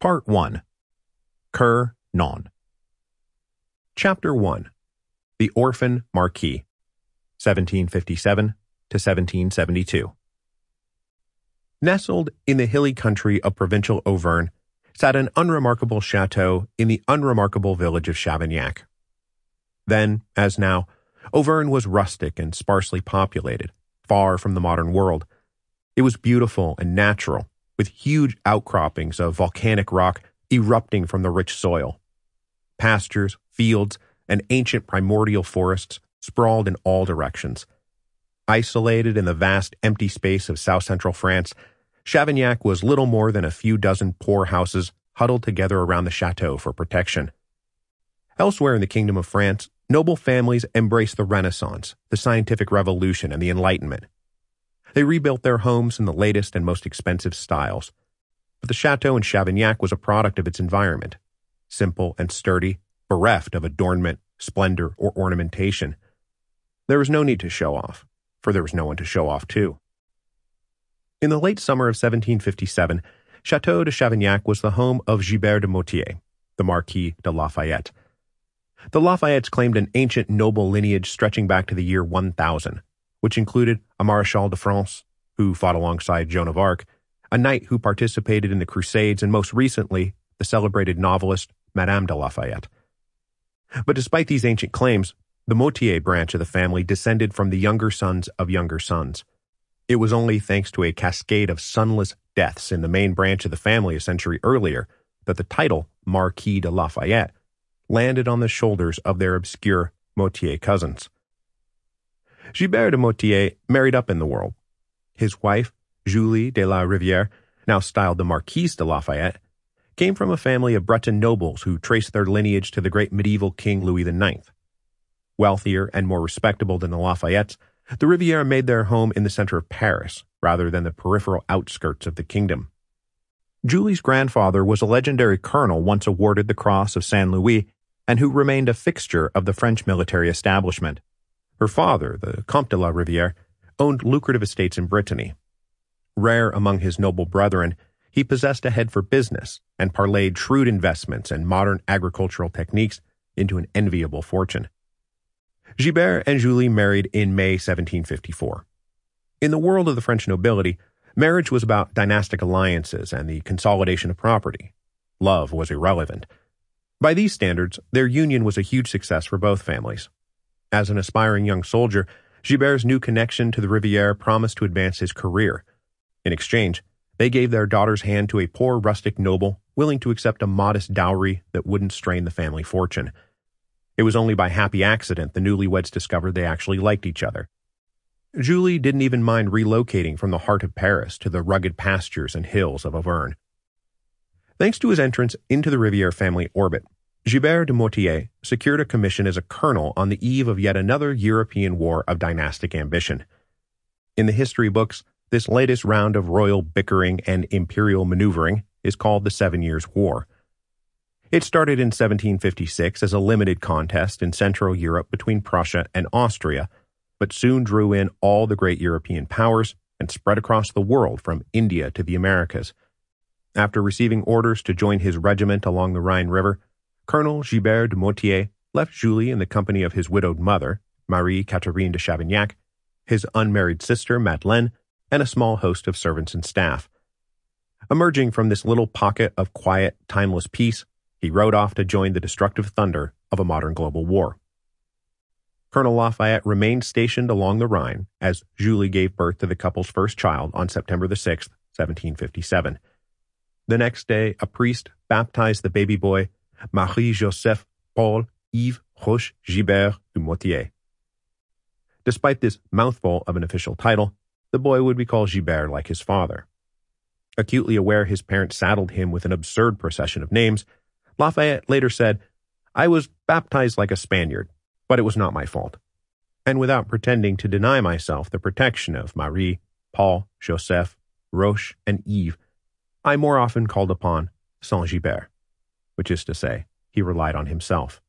Part 1 Cur Non Chapter 1 The Orphan Marquis 1757 to 1772 Nestled in the hilly country of provincial Auvergne sat an unremarkable chateau in the unremarkable village of Chavignac. Then, as now, Auvergne was rustic and sparsely populated, far from the modern world. It was beautiful and natural, with huge outcroppings of volcanic rock erupting from the rich soil. Pastures, fields, and ancient primordial forests sprawled in all directions. Isolated in the vast empty space of south central France, Chavignac was little more than a few dozen poor houses huddled together around the chateau for protection. Elsewhere in the Kingdom of France, noble families embraced the Renaissance, the Scientific Revolution, and the Enlightenment, they rebuilt their homes in the latest and most expensive styles. But the chateau in Chavignac was a product of its environment. Simple and sturdy, bereft of adornment, splendor, or ornamentation. There was no need to show off, for there was no one to show off to. In the late summer of 1757, Chateau de Chavignac was the home of Gibert de Motier, the Marquis de Lafayette. The Lafayettes claimed an ancient noble lineage stretching back to the year 1000 which included a Marechal de France, who fought alongside Joan of Arc, a knight who participated in the Crusades, and most recently, the celebrated novelist Madame de Lafayette. But despite these ancient claims, the Motier branch of the family descended from the younger sons of younger sons. It was only thanks to a cascade of sonless deaths in the main branch of the family a century earlier that the title Marquis de Lafayette landed on the shoulders of their obscure Motier cousins. Gilbert de Motier married up in the world. His wife, Julie de la Rivière, now styled the Marquise de Lafayette, came from a family of Breton nobles who traced their lineage to the great medieval King Louis IX. Wealthier and more respectable than the Lafayettes, the Riviere made their home in the center of Paris rather than the peripheral outskirts of the kingdom. Julie's grandfather was a legendary colonel once awarded the Cross of Saint Louis and who remained a fixture of the French military establishment. Her father, the Comte de la Riviere, owned lucrative estates in Brittany. Rare among his noble brethren, he possessed a head for business and parlayed shrewd investments and modern agricultural techniques into an enviable fortune. Gibert and Julie married in May 1754. In the world of the French nobility, marriage was about dynastic alliances and the consolidation of property. Love was irrelevant. By these standards, their union was a huge success for both families. As an aspiring young soldier, Gibert's new connection to the Riviere promised to advance his career. In exchange, they gave their daughter's hand to a poor rustic noble willing to accept a modest dowry that wouldn't strain the family fortune. It was only by happy accident the newlyweds discovered they actually liked each other. Julie didn't even mind relocating from the heart of Paris to the rugged pastures and hills of Auvergne. Thanks to his entrance into the Riviere family orbit, Gilbert de Mortier secured a commission as a colonel on the eve of yet another European war of dynastic ambition. In the history books, this latest round of royal bickering and imperial maneuvering is called the Seven Years' War. It started in 1756 as a limited contest in Central Europe between Prussia and Austria, but soon drew in all the great European powers and spread across the world from India to the Americas. After receiving orders to join his regiment along the Rhine River, Colonel Gibert de Mortier left Julie in the company of his widowed mother, Marie Catherine de Chavignac, his unmarried sister, Madeleine, and a small host of servants and staff. Emerging from this little pocket of quiet, timeless peace, he rode off to join the destructive thunder of a modern global war. Colonel Lafayette remained stationed along the Rhine as Julie gave birth to the couple's first child on September the 6th, 1757. The next day, a priest baptized the baby boy Marie-Joseph Paul Yves Roche Gibert du Motier. Despite this mouthful of an official title, the boy would be called Gibert like his father. Acutely aware his parents saddled him with an absurd procession of names, Lafayette later said, I was baptized like a Spaniard, but it was not my fault. And without pretending to deny myself the protection of Marie, Paul, Joseph, Roche, and Yves, I more often called upon Saint Gibert which is to say, he relied on himself.